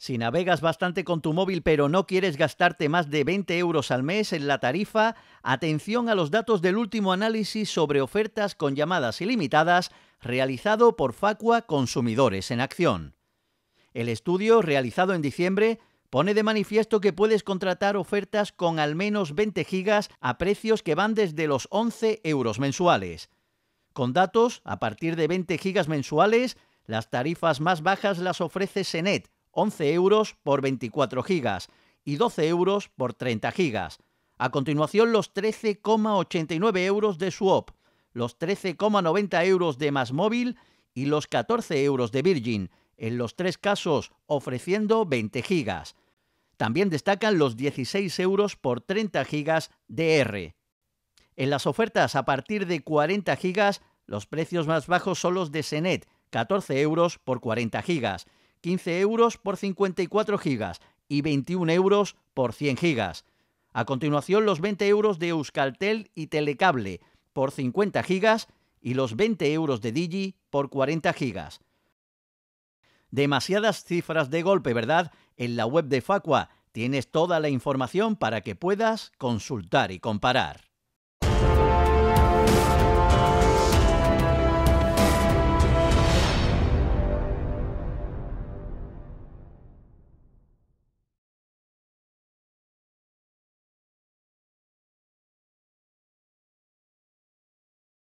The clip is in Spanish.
Si navegas bastante con tu móvil pero no quieres gastarte más de 20 euros al mes en la tarifa, atención a los datos del último análisis sobre ofertas con llamadas ilimitadas realizado por Facua Consumidores en Acción. El estudio, realizado en diciembre, pone de manifiesto que puedes contratar ofertas con al menos 20 gigas a precios que van desde los 11 euros mensuales. Con datos, a partir de 20 gigas mensuales, las tarifas más bajas las ofrece Senet, 11 euros por 24 gigas y 12 euros por 30 gigas. A continuación, los 13,89 euros de Swap, los 13,90 euros de Más y los 14 euros de Virgin, en los tres casos ofreciendo 20 gigas. También destacan los 16 euros por 30 gigas de R. En las ofertas a partir de 40 gigas, los precios más bajos son los de Senet, 14 euros por 40 gigas, 15 euros por 54 gigas y 21 euros por 100 gigas. A continuación, los 20 euros de Euskaltel y Telecable por 50 gigas y los 20 euros de Digi por 40 gigas. Demasiadas cifras de golpe, ¿verdad? En la web de Facua tienes toda la información para que puedas consultar y comparar.